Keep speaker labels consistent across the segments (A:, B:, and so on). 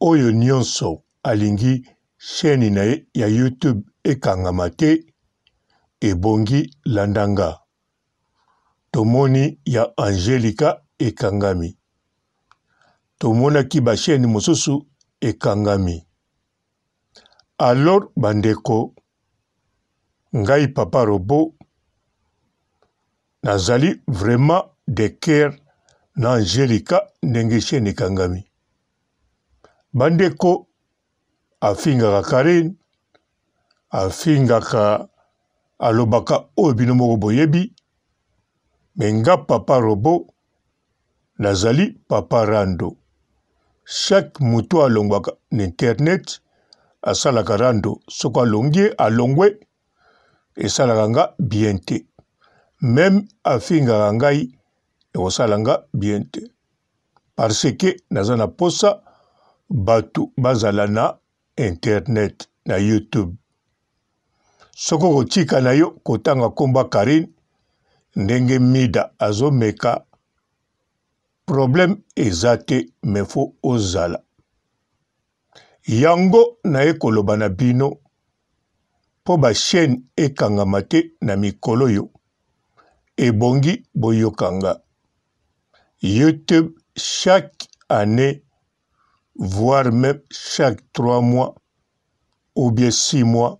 A: oyo nyonso alingi sheni na ye ya youtube ekangama te ebongi landanga tomoni ya angelika ekangami tomonaki basheni mosusu ekangami alor bandeko ngai papa robo nazali vraiment de ker na angelika ndenge sheni ekangami bandeko afingaka karine afingaka alobaka oyo bino moko boyebi me nga papa robo nazali papa rando chaque moto alongwaka na internet asalaka rando soko alongi ye alongwe esalaka nga bien te meme afingaka ngai ekosala nga bien te parce ke naza na posa bato bazala na internet na youtube soki okotika na yo kotanga nkomba karine ndenge mida azomeka probleme eza te me fo ozala yango naye koloba na bino mpo bashaine ekangama te na mikolo oyo ebongi boyokanga youtube chaque année voire même chaque trois mois ou bien six mois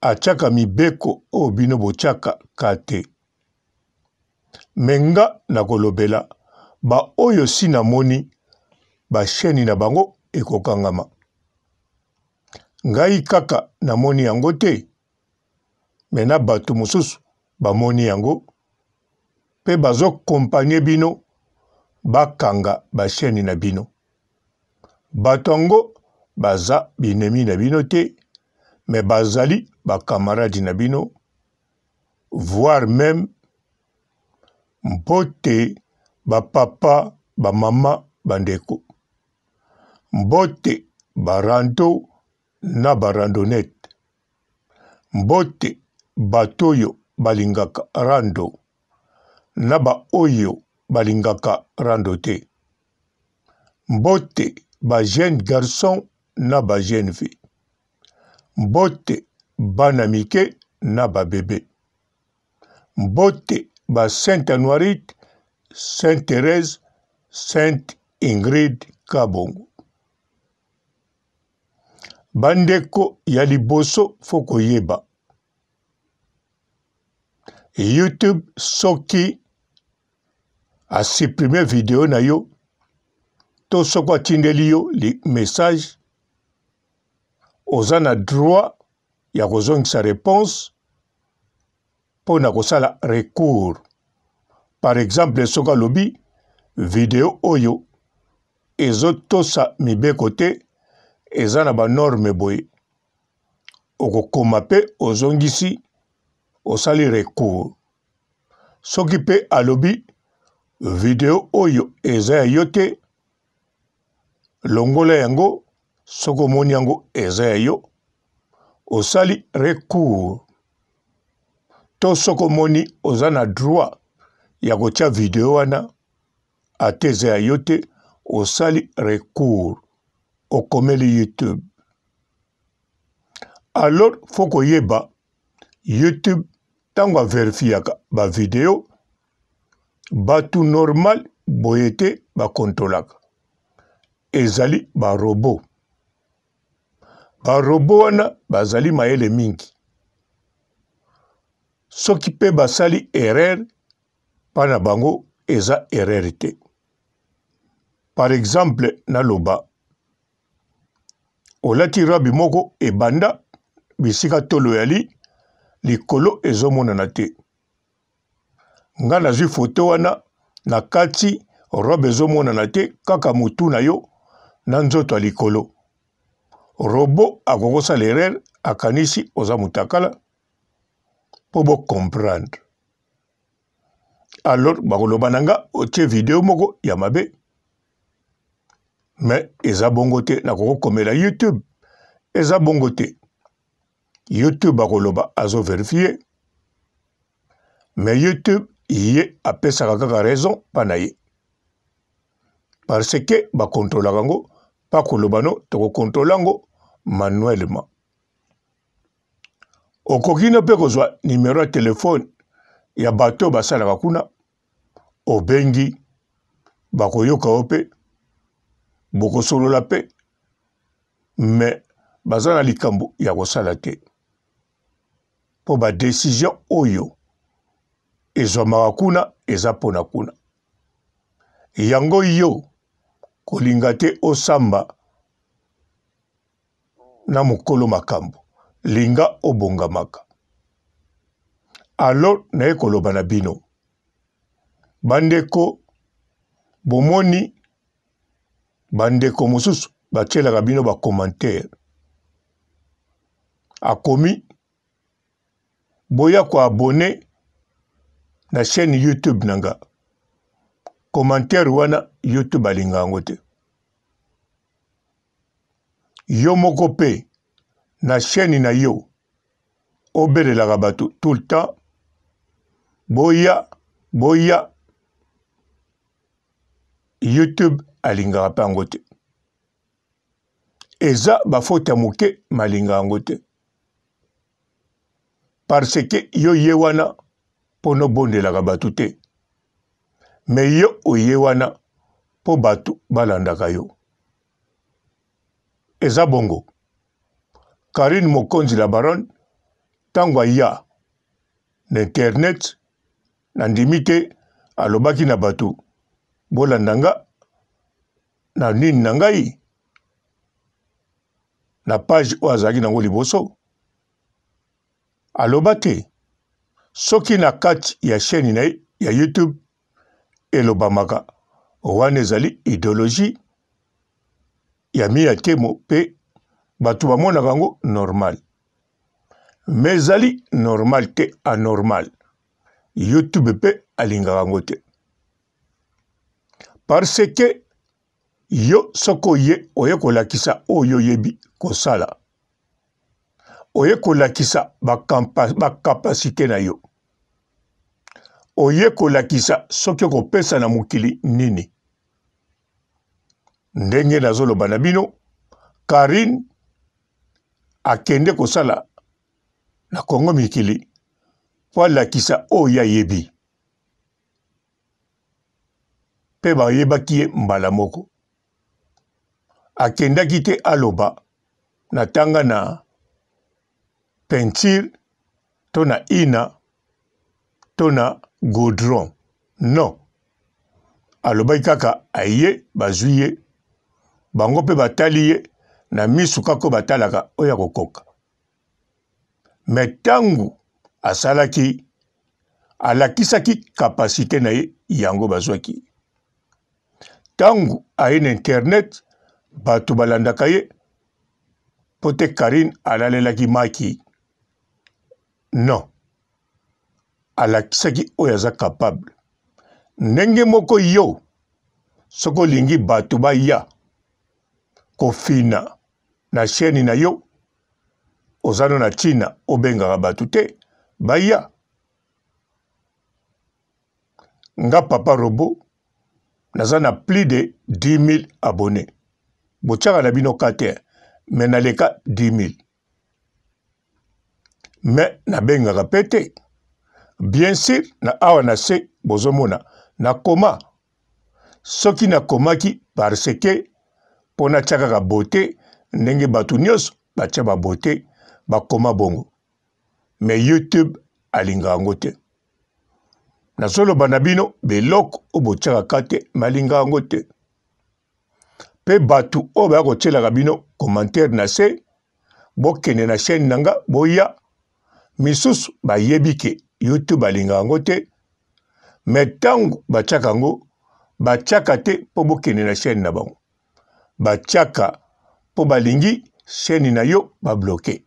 A: atiaka mibeko oyo bino botiaka ka te me nga nakolobela baoyo si namoni basheni na bango ekokangama ngai kaka namoni yango te me na bato mosusu bamoni yango mpe bazokompanye bino bakanga basheni na bino batongo baza binemi na bino te me bazali bakamaradi na bino voire meme mpo te bapapa bamama bandeko mbote barando na barandonete mbote bato oyo balingaka rando na baoyo balingaka rando te mbote ba jeune garçon na ba jeune fille mbote bana mike na babebe mbote ba sainte anoirite sainte thérèse sainte ingrid kabongo bandeko ya liboso fo koyeba youtube soki asupprime video na yo tozwi atindeli yo message oza na droit ya kozongisa réponse mpo na kosala recours par exemple soki alobi video oyo ezotosa mibeko te eza na banorme boye okokoma mpe ozongisi osali recours soki mpe alobi video oyo eza ya yo te longola yango soki omoni yango eza ya yo osali recours to soki omoni oza na droit ya kotia video wana ate eza ya yo te osali recours okomeli youtube alors fo koyeba youtube ntango averifiaka bavideo bato normal boye te bakontolaka ezali barobo barobo wana bazali mayele mingi soki mpe basali erreur mpa na bango eza erreur te par exemple naloba olati rabi moko ebanda bisika tolo yali likolo ezomonana te nga nazwi foto wana na kati robe ezomonana te kaka motu na yo na nzoto ya likolo robo akokosala erreur akanisi oza moto akala mpo bokomprendre alors bakoloba na nga otie video moko ya mabe me eza bongo te nakokokomela youtube eza bongo te youtube akoloba azoverifie me youtube ye apesaka kaka raison mpa na ye parce ke bakontrolaka yango pakulubano tokokontrolango manuellement okokino mpe kozwa nimero ya telefone ya bato oyo basalaka kuna obengi bakoyoka yo mpe bokosolola mpe me baza na likambo ya kosala te mpo badesizio oyo ezwamaka kuna eza mpona kuna yango yo kolinga te osamba na mokolo makambo linga obongamaka alo naye koloba na bino bandeko bomoni bandeko mosusu batielaka bino bacommentaire akomi boya koabone na chaîne youtube na nga komantere wana yo te balinga yango te yo moko mpe na chaîne na yo obelelaka bato tout le temps boya boya youtube alingaka mpe yango te eza bafoto ya moke malinga yango te parce ke yo ye wana mpono obondelaka bato te me yo oye wana mpo bato balandaka yo eza bongo karine mokonzi la baronne ntango aya na internet nandimi te alobaki na bato bolanda nga na nini na ngai na page oyo azalaki nango liboso aloba te soki na kati ya chaîne na ye ya youtube elobamaka wana ezali idéologie ya miya temo mpe bato bamonaka yango normal me ezali normal te anormal youtube mpe alingaka yango te parce ke yo soko ye oye kolakisa oyo oyebi kosala oye kolakisa bakapasité ba na yo oye kolakisa soki okopesa na mokili nini ndenge nazoloba na bino karine akende kosala na kongo mikili mpo alakisa oyo ayebi mpe bayebaki ye mbala moko akendaki te aloba na ntanga na peinture to na ina to na godron non alobaki kaka aye bazwi ye bango mpe batali ye na misu kaka oyo batalaka oyo akokoka me ntango asalaki alakisaki kapasite na ye yango bazwaki ntango aye na internet bato balandaka ye mpo te karine alalelaki maki non alakisaki oyo aza kapable ndenge moko yo soki olingi bato baya kofina na sheni na yo ozano na ntina obengaka bato te baya nga papa robo naza na plus de 10 000 abone botyaka na bino ka te me naleka 10 000 me nabengaka mpe te bien sur na awa na se bozomona nakoma soki nakomaki parce ke mpo natya kaka bote ndenge bato nyonso batya babote bakoma bongo me youtube alinga yango te nazoloba na bino beloko oyo botyakaka te malinga yango te mpe bato oyo baya kotyelaka bino commentaire na se bokende na chaîne na nga boya misusu bayebi ke youtube alinga yango te me ntango batiaka yango batiaka te mpo bokende na chaîne na bango batiaka mpo balingi chaîne na yo babloke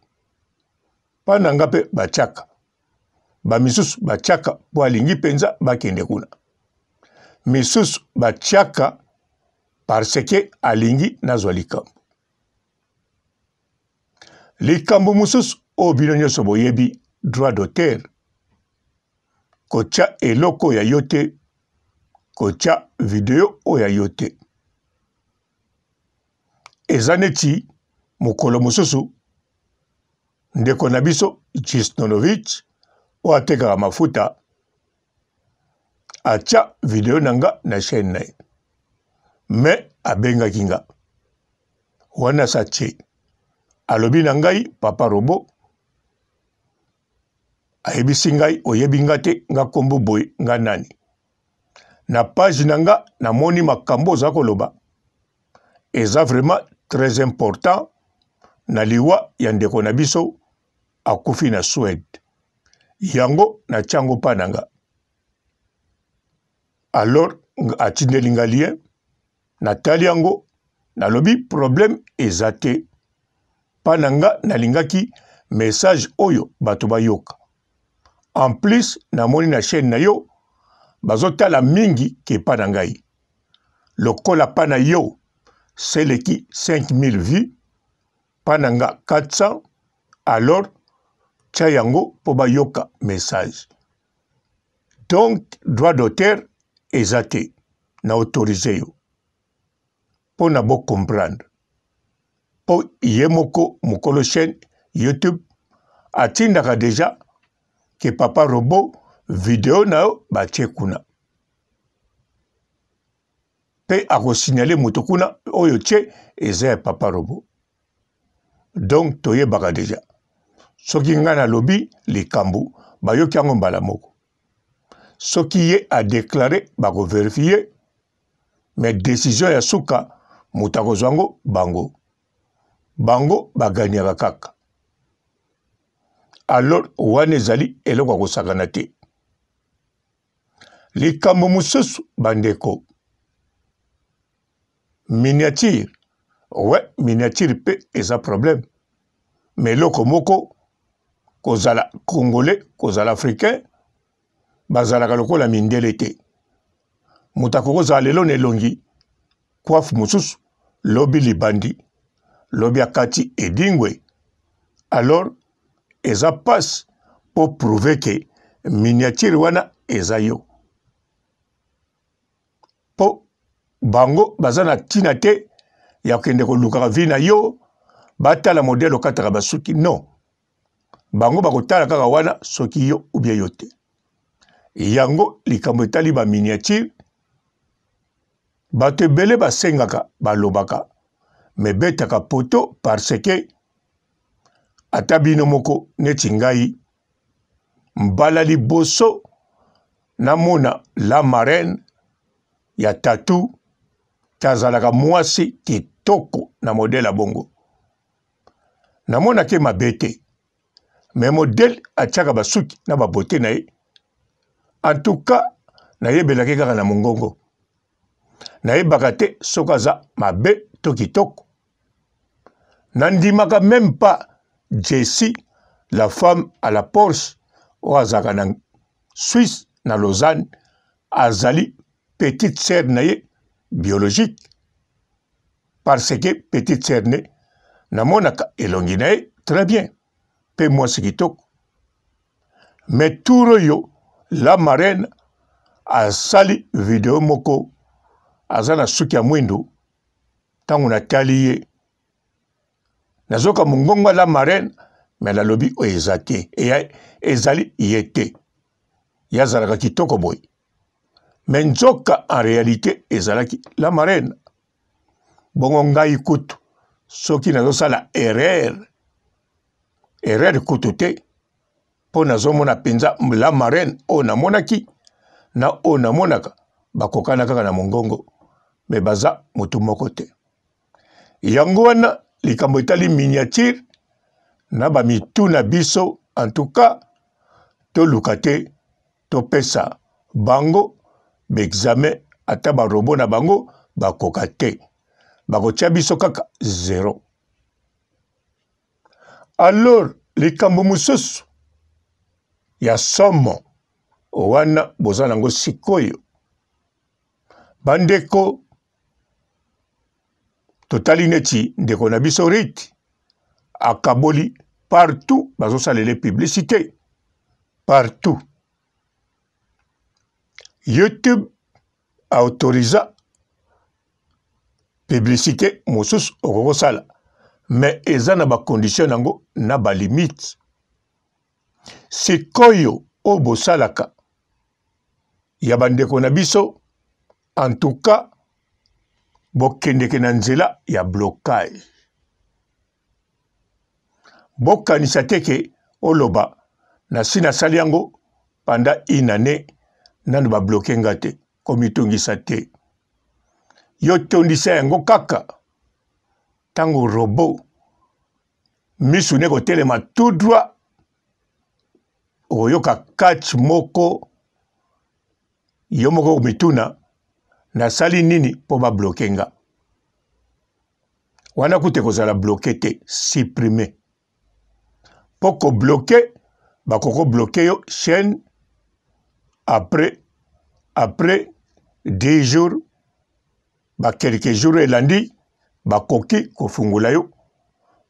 A: mpana nga mpe batiaka bamisusu batiaka mpo alingi mpenza bakende kuna misusu batiaka parce ke alingi nazwa likambo likambo mosusu oyo bino nyonso boyebi droit d'auteur kotia eloko oyo ya yo te kotia video oyo ya yo te eza neti mokolo mosusu ndeko na biso jusnonovich oyo atekaka mafuta atia video na nga na chaîne na ye me abengaki nga wana sa tie alobi na ngai papa robo ayebisi ngai oyebi nga te nga nkombo boye nga nani na page na nga namoni makambo oza koloba eza vraiment très important na liwa ya ndeko na biso akufi na suede yango natyango mpa na nga alors atindeli nga lien natali yango nalobi problème eza te mpa na nga nalingaki message oyo bato bayoka en plus namoni na chaîne na yo bazotala mingi ke epai na ngai lokola pa na yo seleki 5000 vues mpa na nga 400 alors tia yango mpo bayoka message donc droit d'auteur eza te na autorise yo mpo na bocomprendre mpo ye moko mokolo chaîne youtube atindaka deja ke papa robo video na yo batie kuna mpe akosignale moto kuna oyo tie eza ya papa robo donk toyebaka deja soki ngai nalobi likambo bayoki yango mbala moko soki ye adeklare bakoverifie me desizio ya suka moto akozwa yango bango bango baganyaka kaka alors wana ezali eloko ya kosakana te likambo mosusu bandeko miniature we miniature mpe eza problème me eloko moko kozala congolais kozala africain bazalaka lokola mindele te moto akoki kozala lelo na elongi kwafu mosusu lobi libandi lobi akati edingwe alors eza pasi mpo prouve ke miniature wana eza yo mpo bango baza na ntina te ya kokende kolukaka vi na yo batala modele okataka basuki non bango bakotala kaka wana soki yo ubie yo te yango likambo etali baminiature bato ebele basengaka balobaka mebetaka poto parce que ata bino moko neti ngai mbala liboso namona la marraine ya tatu tazalaka mwasi kitoko na modele ya bongo namonaki mabe te me modele atiaka basuki na babote na ye antuka nayebelaki kaka na mongongo nayebaka te soki aza mabe to kitoko nandimaka meme pa jesi la femme à la porche oyo azalaka na swisse na lausanne azali petite sere na ye biologique parce que petite sere ne namonaka elongi na ye très bien mpe mwasi kitoko me tour oyo la marraine asali video moko aza na suki ya mwindu ntango natali ye nazoka mongongo ala marraine me nalobi oyo eza te eya ezali ye te yazalaka kitoko boye me nzoka en réalité ezalaki la marraine bongo ngai kutu soki nazosala erreur erreur kutu te mpo nazomona mpenza la marraine oyo namonaki na oyo namonaka bakokana kaka na mongongo me baza motu moko te yango wana likambo etali miniature na bamitu na biso en tout cas toluka te topesa bango baexamen ata barobo na bango bakoka te bakotia biso kaka zero alors likambo mosusu ya somo wana boza nango sikoyo bandeko totali neti ndeko na biso rite akaboli partout bazosalela publicité partout youtube autoriza publicité mosusu okoki kosala mais eza na bacondition yango na balimite sikoyo oyo bosalaka ya bandeko na biso en tout cas bokendeke na nzela ya blokage bokanisa teke oloba nasi nasali yango panda inane nanu babloke nga te komitongisa te yo tondisa yango kaka ntango robo misu ne kotelema tout droit okoyoka kati moko yo moko komituna nasali nini mpo babloke nga wana kute kozala bloke te supprime mpo kobloke bakoko bloke yo chaîne après après 10 jours bakelke jour elandi bakoki kofungola yo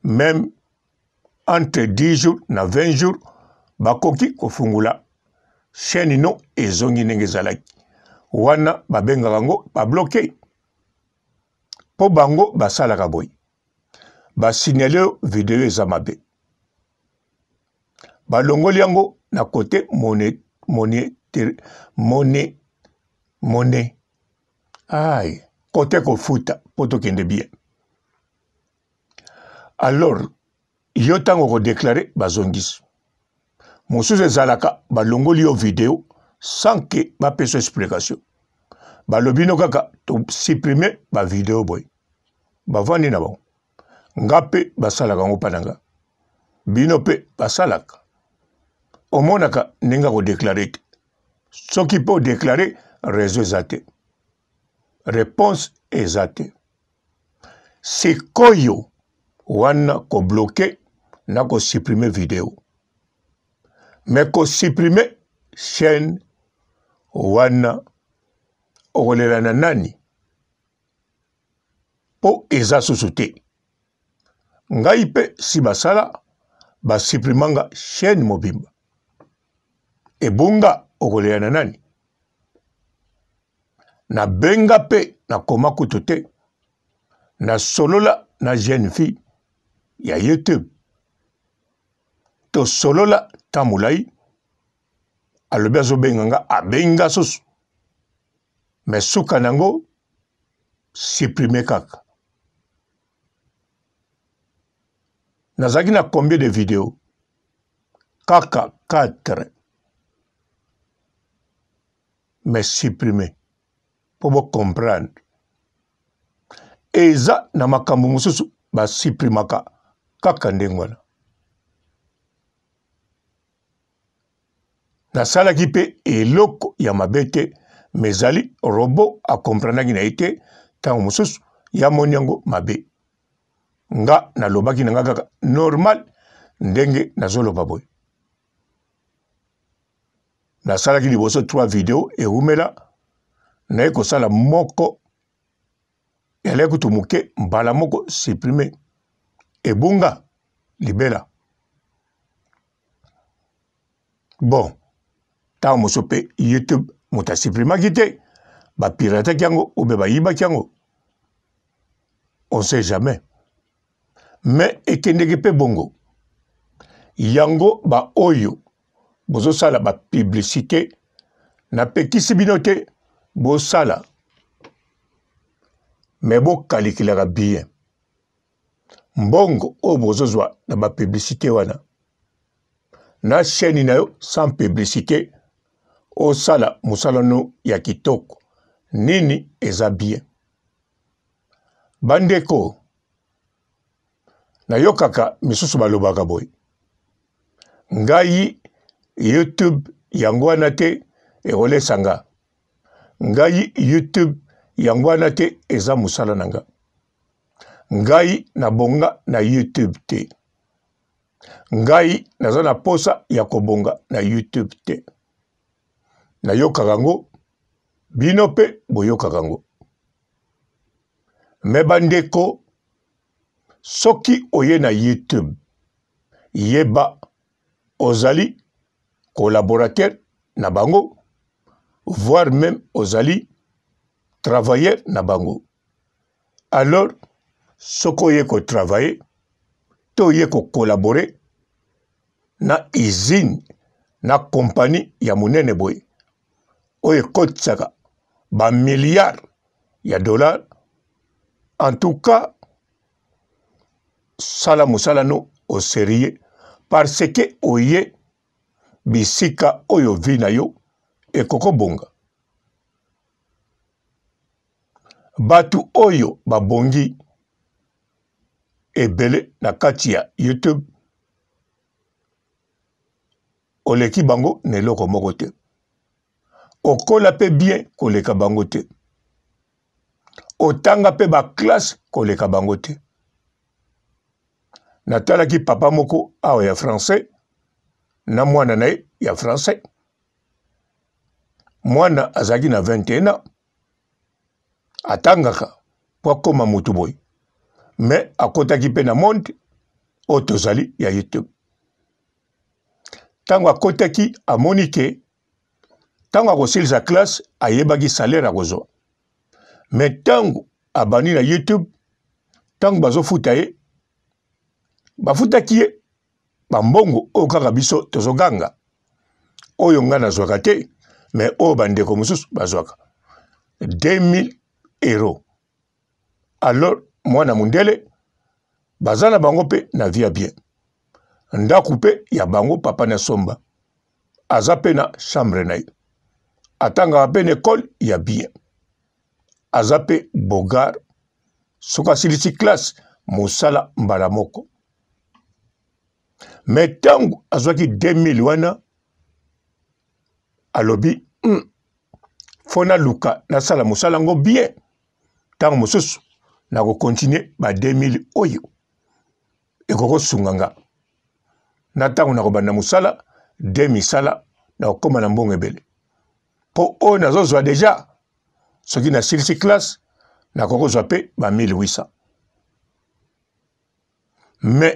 A: même entre 10 jours na 20 jours bakoki kofungola chaîne no ezongi ndenge ezalaki wana babengaka yango babloke mpo bango basalaka boye basignale video eza mabe balongoli yango na kote monet, monet, monet, monet. ai kote kofuta mpo tokende bien alors yo ntango okodeklare bazongisi mosusu ezalaka balongoli yo video sans ke bapeso explication balobi no kaka tosuprime bavideo boye bavandi na bango nga mpe basalaka yango mpa na nga bino mpe basalaka omonaka ndenge akodeklare te soki mpo odeklare réseau eza te réponse eza te sikoyo wana kobloke na kosuprime video me kosuprime chaîne wana okolela na nani mpo eza susu te ngai mpe si basala basuprimanga chaîne mobimba ebunga okolela na nani nabenga mpe nakoma kutu te nasolola na jeune fille ya youtube tosolola ta molai alobi azobenga nga abengi nga susu me suka na yango supprime kaka nazalaki na combien de video kaka 4 me supprime mpo bocomprendre eza na makambo mosusu basuprimaka kaka ndenge wana nasalaki mpe eloko ya mabe te me ezali robo akomprendaki na ye te ntango mosusu yamoni yango mabe nga nalobaki na nga kaka normal ndenge nazoloba boye nasalaki liboso trois video ewumela naye kosala moko yalai kutu moke mbala moko supprime ebunga libela bon ntango moso mpe ye te moto asuprimaki te bapirataki yango obe bayibaki yango on sait jamais me ekendeki mpe bongo yango baoyo bozosala bapiblisité napekisi bino te bosala me bokalikilaka bien mbongo oyo bozozwa na bapiblisité wana na chaîne na yo sans publicité osala mosalano ya kitoko nini eza bien bandeko nayokaka misusu balobaka boye ngai youtube yango wana te ekolesa nga ngai youtube yango wana te eza mosala na nga ngai nabonga na youtube te ngai naza na posa ya kobonga na youtube te nayokaka yango bino mpe boyokaka yango me bandeko soki oye na youtube yeba ozali collaborateur na bango voire même ozali travailleur na bango alors soki oye kotravaille to oye kocollabore na usine na kompani ya monene boye oyo ekotisaka bamilliard ya dollar en tout cas sala mosala no oserie parce ke oye bisika oyo vi na yo ekokobonga bato oyo babongi ebele na kati ya youtube oleki bango na eloko moko te okola mpe bien koleka bango te otanga mpe baklasse koleka bango te natalaki papa moko awa ya francais na mwana na ye ya francais mwana azalaki na 21 ans atangaka mpo akóma motu boye me akótaki mpe na monde oyo tozali ya ye te ntango akótaki amoni ke ntango akosilisa classe ayebaki salaire akozwa me ntango abandi na youtube ntango bazofuta ye bafutaki ye bambongo oyo kaka biso tozoganga oyo ngai nazwaka te me oyo bandeko mosusu bazwaka 2000 euro alors mwana mondele baza na bango mpe na via bien ndako mpe ya bango papa na somba aza mpe na chambre na ye atangaka mpe na ekole ya bien aza mpe bogar soki asilisi klase mosala mbala moko me ntango azwaki 2000 wana alobi mm, fo naluka nasala mosala yango bien ntango mosusu nakokontinue ba 2000 oyo ekokosunganga na ntango nakobanda mosala de misala nakokóma na mbongo ebele mpo oyo nazozwa deja soki nasilisi classe nakoki kozwa mpe ba 1800 me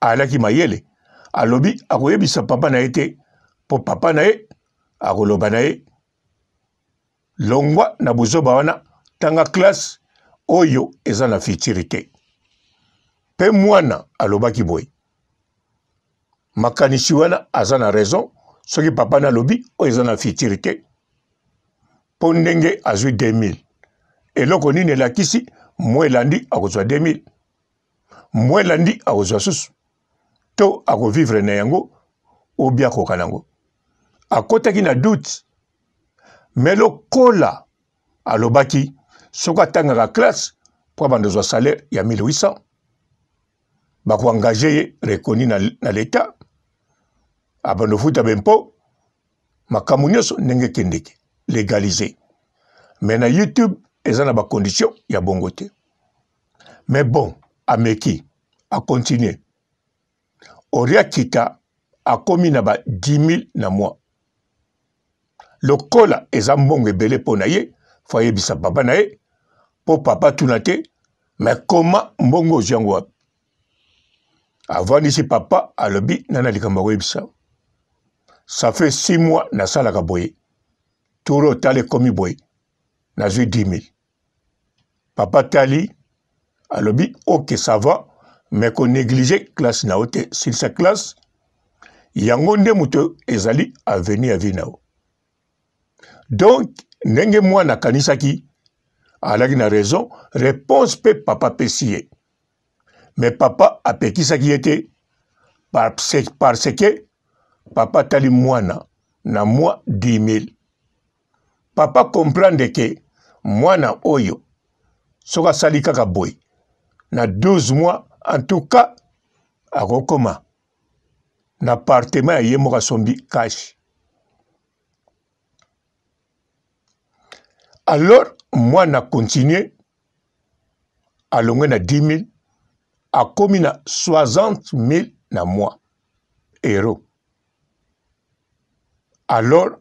A: alaki mayele alobi akoyebisa papa na ye te mpo papa na ye akoloba na ye longwa na buzoba wana ntanga classe oyo eza na fitiri te mpe mwana alobaki boye makanisi wana aza na raison soki papa na alobi oyo eza na fitiri te mpo ndenge azwi 2000 eloko nini elakisi mwa elandi akozwa 2000 mwa elandi akozwa susu to akovivre na yango obi akoka na yango akɔtaki na dute me lokola alobaki soki atangaka classe mpo abanda ozwa salaire ya 1800 bakoengage ye rekoni na, na leta abanda ofuta bempo makambo nyonso ndenge ekendeki legalize me na youtube eza na bacondition ya bongo te mais bon ameki akontinue oria kita akomi na ba 10 000 na mwa lokola eza mbongo ebele mpo na ye fo ayebisa papa na ye mpo papa tuna te me koma mbongo ozwi yango wapi avandisi papa alobi nana likambo akoyebisa ça fait 6 mois nasalaka boye toro tali ekomi boye nazwi 10 000 papa tali alobi ok ça va me konéglige classe na yo te silisa classe yango nde moto ezali avenir ya vi na yo donc ndenge mwana akanisaki alaki na raison réponse mpe papa apesi ye me papa apekisaki ye te parce, parce ke papa atali mwana na mwa 10 000 papa comprendre ke mwana oyo soki asali kaka boye na 12 mois en tout cas akokoma na apartema ya ye moko asombi kashe alors mwana akontinue alongwe na 10 000 akomi na 60 000 na mois ero alors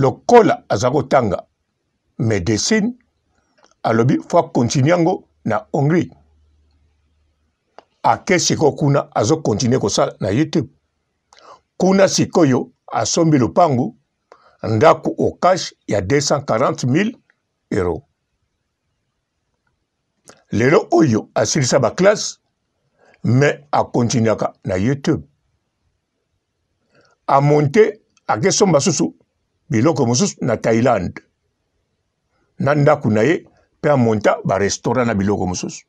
A: lokola aza kotanga médecine alobi fo akontinue yango na hongrie ake sikoyo kuna azokontinue kosala na youtube kuna sikoyo asombi lopangu ndako au cash ya 240 000 euro lelo oyo asilisa baklasse me akontinuaka na youtube amonte akesomba susu biloko mosusu na thaïlande na ndako na ye mpe amonta barestaurant na biloko mosusu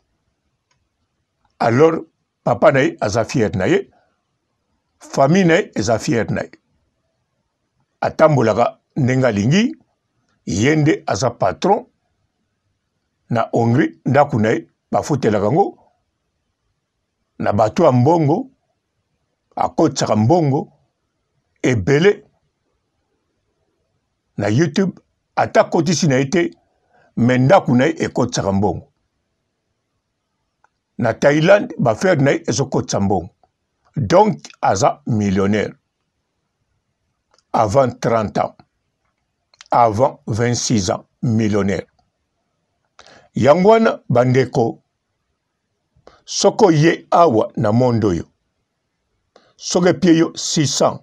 A: alors papa na ye aza fiere na ye famille na ye eza fiere na ye atambolaka ndenge alingi ye nde aza patron na hongrie ndako na ye bafutelaka yango na bato ya mbongo akotisaka mbongo ebele na youtube ata kotisi na ye te me ndako na ye ekotisaka mbongo na thaïlande bafere na ye ezokotisa mbongo donc aza millionnaire avant 30 ans avant 26 ans millionnaire yango wana bandeko soko ye awa na monde oyo soki epie yo 600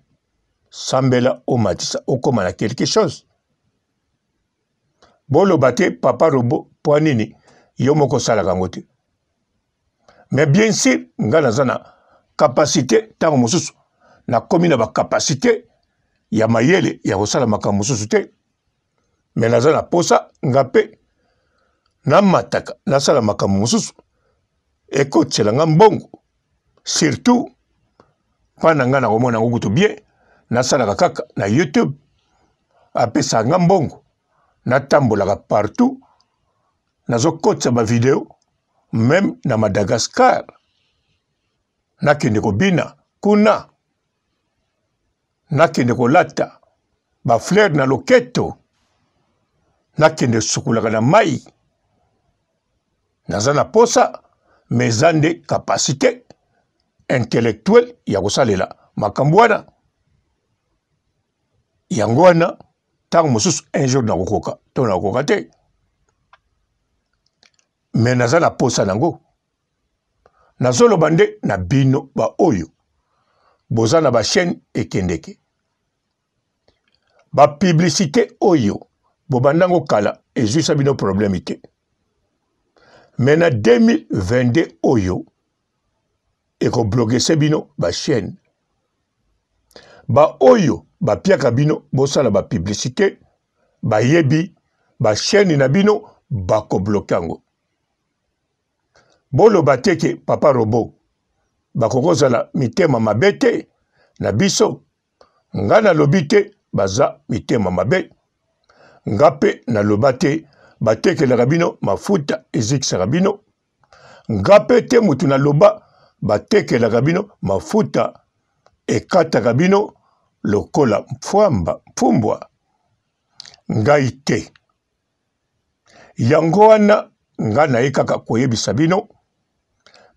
A: sambela omatisa okomana quelque chose boloba te papa robo mpo nini yo moko osalaka yango te mais bien sûr ngai naza na kapasité ntango mosusu nakomi na bakapasité ya mayele ya kosala makambo mosusu te me naza na posa nga mpe namataka nasala makambo mosusu ekotisela nga mbongo surtout mpa na ngai nakomona yango kutu bien nasalaka kaka na youtube apesaka nga mbongo natambolaka partout nazokotisa bavideo meme na madagascar nakende kobina kuna nakende kolata bafleur na loketo nakende sukulaka na mai naza na posa me eza nde kapasité intellectuelle ya kosalela makambo wana yango wana ntango mosusu un jour nakokoka to nakokoka te me naza na posa nango nazoloba nde na bino baoyo boza na bashaine ekendeke bapiblisité oyo bobandango kala ezwisa bino probleme te me na 2022 oyo ekoblogese bino bashaine baoyo bapiaka bino bosala bapiblisite bayebi bashaine na bino bakobloke yango boloba teke papa robo bakokozala mitema mabe te na biso nga nalobi te baza mitema mabe nga mpe naloba te batekelaka bino mafuta ezikisaka bino nga mpe te motu naloba batekelaka bino mafuta ekataka bino lokola mpwamba mpumbwa ngai te yango wana nga naye kaka koyebisa bino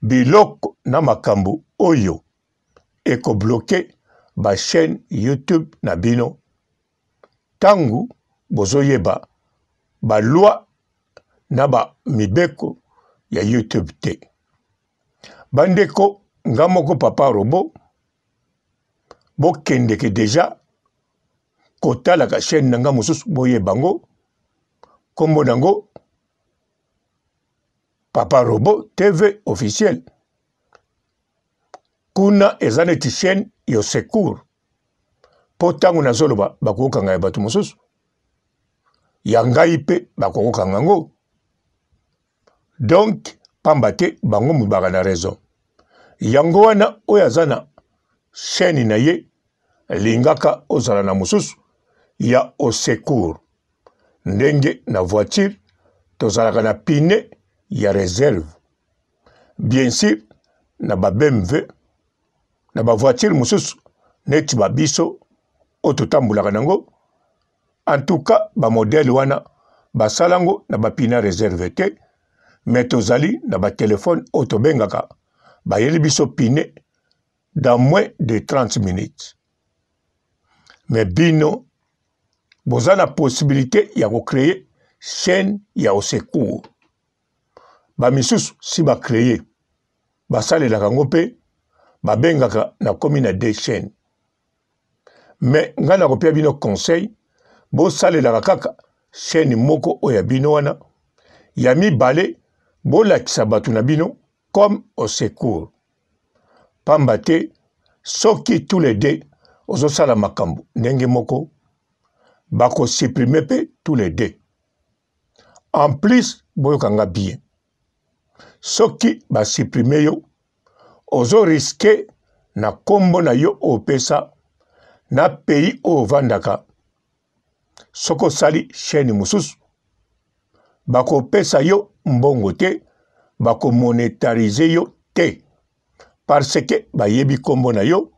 A: biloko na makambo oyo ekobloke bachaîne youtube na bino ntango bozoyeba balwi na bamibeko ya youtube te bandeko nga moko papa robo bokendeke deja kotalaka chaîne na nga mosusu boyeba ngo nkombo nango papa robo tv officiel kuna eza neti chaîne yo secour mpo ntango nazoloba bakokokanga ya bato mosusu ya ngai mpe bakokokanga yango donk pamba te bango mobaka na raison yango wana oyo aza na chaîne na ye lingaka ozala na mosusu ya osecour ndenge na voiture tozalaka na pine ya reserve bien sur na babmv na bavoiture mosusu neti babiso oyo totambolaka nango antuka bamodele wana basala ngo na bapine ya reserve te me tozali na batelefone oyo tobengaka bayeli biso pine dans moins de 30 minutes me bino boza na posibilite ya kocreye chaîne ya osecour bamisusu si bacreye basalelaka yango mpe babengaka nakomi na de chaîne me ngai nakopia bino conseil bosalelaka kaka chaîne moko oyo ya bino wana ya mibale bolakisa bato na bino comme osecour pamba te soki tous les deux ozosala makambo ndenge moko bakosuprime mpe tous les deux en plus boyokanga bien soki basuprime yo ozoriske na nkombo na yo opesa na pays oyo ovandaka soki osali chaine mosusu bakopesa yo mbongo te bakomonetarize yo te parce ke bayebi nkombo na yo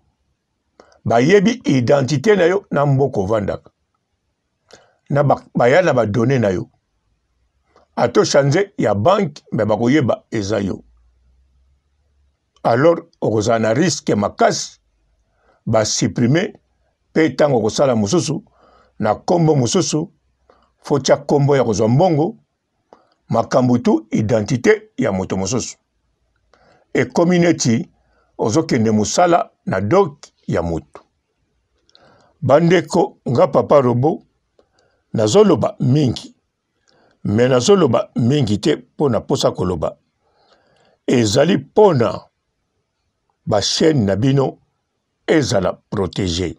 A: bayebi identité na yo na mboka ovandaka na baya na badone na yo ata change ya banke me bakoyeba eza yo alors okozala na riske makasi basuprime mpe ntango okosala mosusu na nkombo mosusu fo tia nkombo ya kozwa mbongo makambo tu identité ya moto mosusu ekomi neti ozokende mosala na doki ya motu bandeko nga papa robo nazoloba mingi me nazoloba mingi te mpo na posa koloba ezali mpona bashaine na bino ezala protege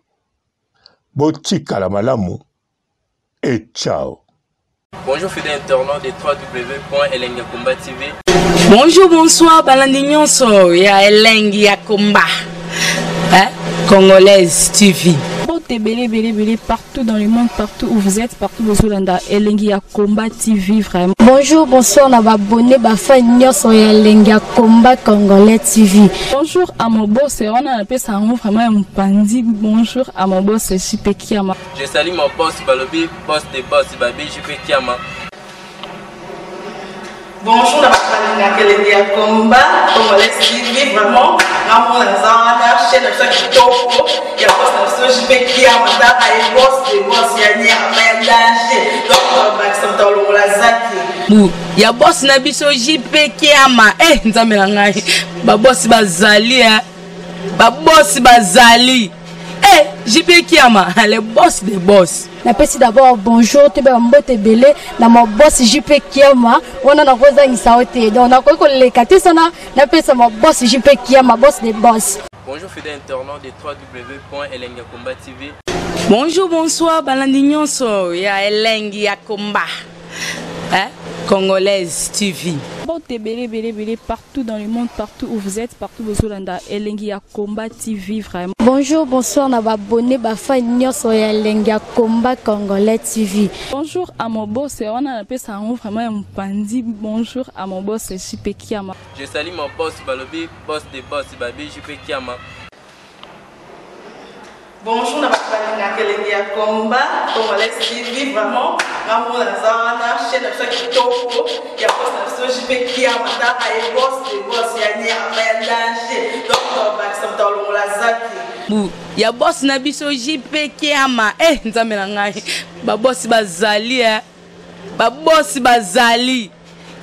A: botikala malamu e ciao
B: Bonjour fidèle internaute de www.elengakomba TV.
C: Bonjour, bonsoir, balandi nyonso ya Elengi ya Komba. Hein? Congolaise TV.
D: partout dans le monde, partout où vous êtes, partout où vous êtes, Elengi a combat TV vraiment. Bonjour, bonsoir, on a abonné, bafan nyos, Elengi a combat Congolais TV. Bonjour à mon boss, on a appelé ça vraiment un pandi. Bonjour à mon boss, Jipe Kiama.
B: Je salue mon boss, Balobi, boss de boss, Babi, Jipe Kiama.
D: bonjour
C: na bato balinga kelenge ya komba congolais tv vraiment ngamona zana chaine biso ya kitoko ya bos na biso jipekia mataka ye bos de bos ya nyerama ya danger donc bakisa moto alongola zaki ya bosi na biso jipekiama e eh, nzambe na ngai babosi bazali babosi bazali eh JP Kiama le boss des boss
E: napesi d'abord bonjour toyebaka mbote ebele na maboss jp kiama wana nakozangisa yo te donc nakoki koleka te sana napesa maboss jp kiama boss de boss
B: bonjour fidèle internaute de 3w elengi ya komba tv
E: bonjour bonsoir balandi nyonso
C: ya elengi ya komba eh? Congolaise TV.
D: Partout dans le monde, partout où vous êtes, partout vous Elengi ya combat TV vraiment.
E: Bonjour, bonsoir, na abonné bafa nyonso ya Elengi ya combat Congolais
D: TV. Bonjour à mon boss, on a appelé ça vraiment un pandi. Bonjour à mon boss, Jipe Kiama.
B: Je salue mon boss Balobi, boss de boss Babi Jipe Kiama.
D: bonjour na bato balinga kelenge ya komba congolais
C: tv vraiment ngamona naza wana chaine na biso ya kitoko ya bose na biso jipe kiama taka ye bose de bose ya nyama ya danger donc tobakisa moto alongola zaki ya bosi na biso jipe kiama e nzambe na ngai babosi bazali babosi bazali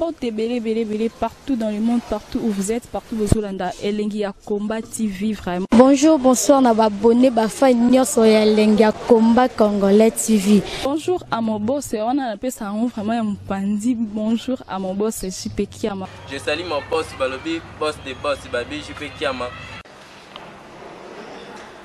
D: bato ebele ebele ebele partout dans le monde partout où vous êtes partout bozolanda elengi ya combat tv vraiment
E: bonjour bonsoir na babone bafani nyonso
D: ya elengi ya combat congolais tv bonjour à mon boss wana napesa yango vraiment ya mopanzi bonjour à mon boss jipe kiama
B: je sali mon boss balobi boss de boss babi jipe kiama